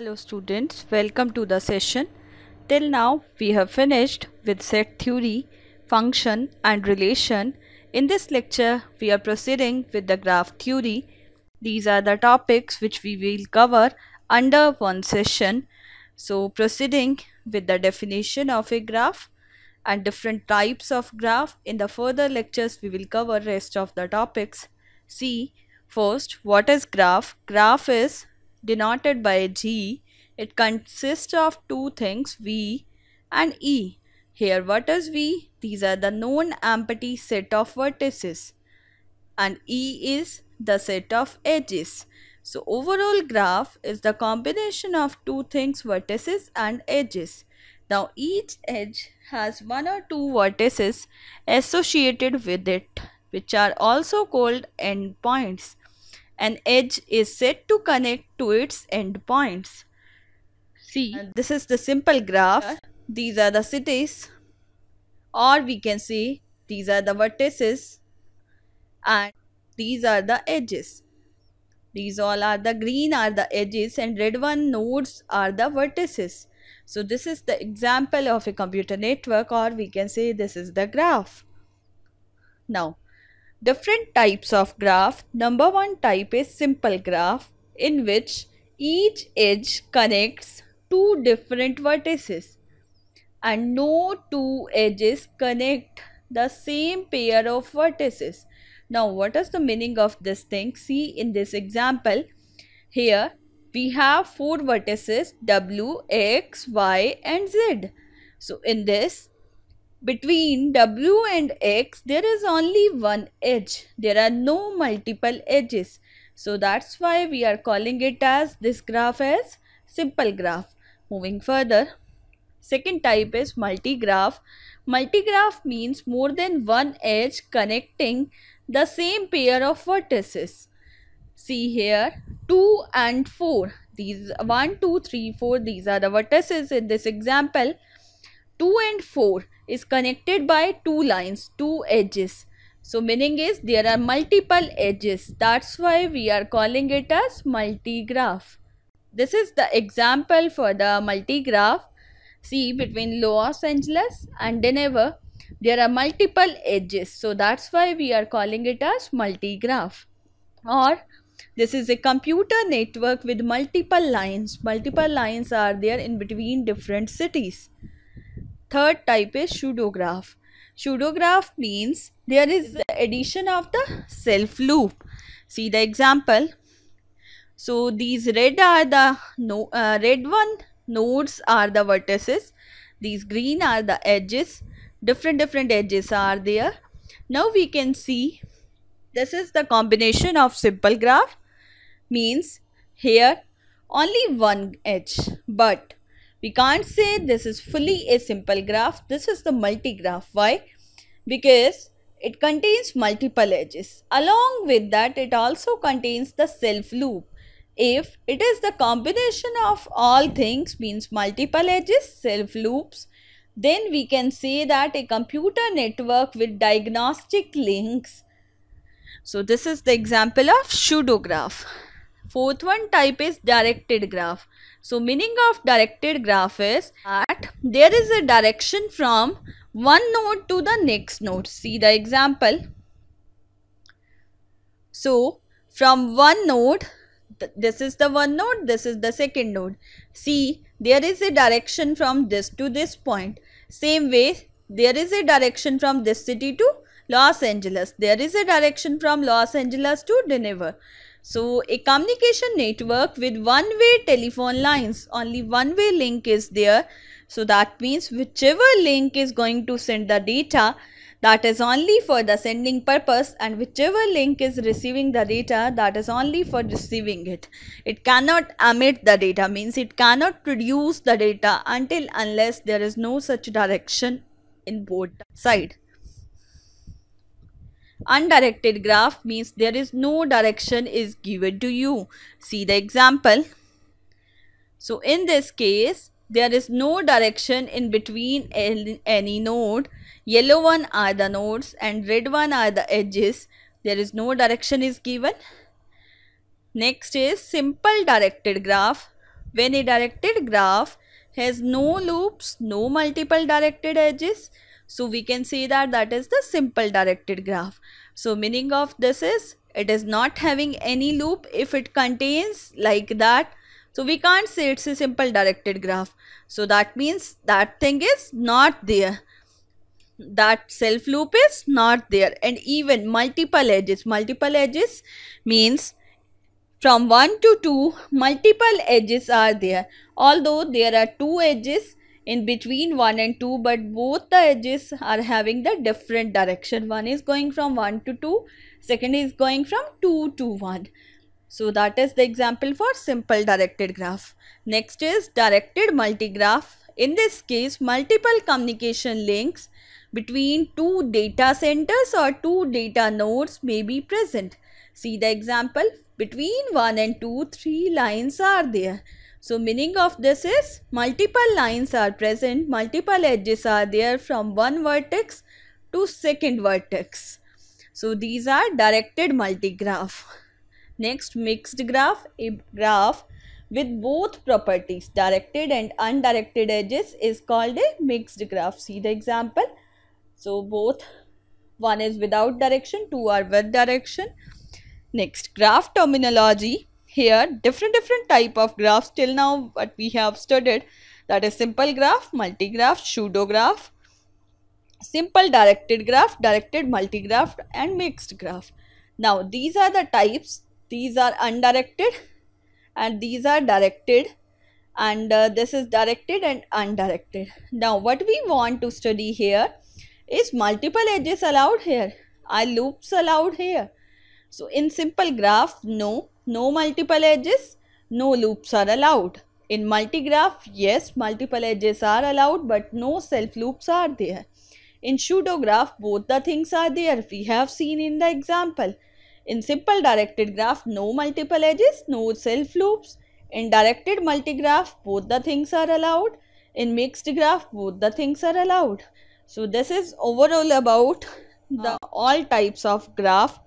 Hello students, welcome to the session. Till now we have finished with set theory, function and relation. In this lecture we are proceeding with the graph theory. These are the topics which we will cover under one session. So proceeding with the definition of a graph and different types of graph. In the further lectures we will cover rest of the topics. See first what is graph? Graph is denoted by G. It consists of two things V and E. Here what is V? These are the known empty set of vertices and E is the set of edges. So overall graph is the combination of two things vertices and edges. Now each edge has one or two vertices associated with it which are also called endpoints. An edge is said to connect to its endpoints. See, and this is the simple graph. These are the cities, or we can say these are the vertices, and these are the edges. These all are the green are the edges and red one nodes are the vertices. So this is the example of a computer network or we can say this is the graph. Now different types of graph. Number one type is simple graph in which each edge connects two different vertices and no two edges connect the same pair of vertices. Now what is the meaning of this thing? See in this example here we have four vertices w, x, y and z. So in this between W and X, there is only one edge. There are no multiple edges. So that's why we are calling it as this graph as simple graph. Moving further, second type is multigraph. Multigraph means more than one edge connecting the same pair of vertices. See here 2 and 4. These 1, 2, 3, 4 these are the vertices in this example. 2 and 4 is connected by two lines, two edges. So meaning is there are multiple edges. That's why we are calling it as multigraph. This is the example for the multigraph. See between Los Angeles and Denver there are multiple edges. So that's why we are calling it as multigraph. Or this is a computer network with multiple lines. Multiple lines are there in between different cities third type is pseudograph. Pseudograph means there is addition of the self loop. See the example. So these red are the no, uh, red one nodes are the vertices. These green are the edges. Different different edges are there. Now we can see this is the combination of simple graph means here only one edge but we can't say this is fully a simple graph. This is the multigraph. Why? Because it contains multiple edges. Along with that, it also contains the self loop. If it is the combination of all things means multiple edges, self loops, then we can say that a computer network with diagnostic links. So this is the example of pseudograph. Fourth one type is directed graph. So meaning of directed graph is that there is a direction from one node to the next node. See the example. So from one node, th this is the one node, this is the second node. See there is a direction from this to this point. Same way there is a direction from this city to Los Angeles. There is a direction from Los Angeles to Denver. So a communication network with one-way telephone lines, only one-way link is there. So that means whichever link is going to send the data, that is only for the sending purpose and whichever link is receiving the data that is only for receiving it it cannot emit the data means it cannot produce the data until unless there is no such direction in both side Undirected graph means there is no direction is given to you. See the example. So in this case, there is no direction in between any node. Yellow one are the nodes and red one are the edges. There is no direction is given. Next is simple directed graph. When a directed graph has no loops, no multiple directed edges, so we can say that that is the simple directed graph. So meaning of this is it is not having any loop if it contains like that. So we can't say it's a simple directed graph. So that means that thing is not there. That self loop is not there and even multiple edges. Multiple edges means from 1 to 2 multiple edges are there. Although there are two edges in between 1 and 2 but both the edges are having the different direction one is going from 1 to 2 second is going from 2 to 1 so that is the example for simple directed graph next is directed multigraph in this case multiple communication links between two data centers or two data nodes may be present see the example between 1 and 2 three lines are there so meaning of this is multiple lines are present, multiple edges are there from one vertex to second vertex. So these are directed multigraph. Next mixed graph, a graph with both properties directed and undirected edges is called a mixed graph. See the example. So both one is without direction, two are with direction. Next graph terminology here different different type of graphs till now what we have studied that is simple graph, multigraph, pseudo graph, simple directed graph, directed multigraph and mixed graph. Now these are the types, these are undirected and these are directed and uh, this is directed and undirected. Now what we want to study here is multiple edges allowed here, are loops allowed here. So in simple graph no, no multiple edges, no loops are allowed. In multigraph, yes, multiple edges are allowed, but no self loops are there. In pseudograph, both the things are there. We have seen in the example. In simple directed graph, no multiple edges, no self loops. In directed multigraph, both the things are allowed. In mixed graph, both the things are allowed. So this is overall about the uh. all types of graph.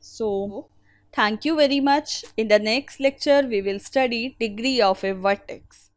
So Thank you very much. In the next lecture, we will study degree of a vertex.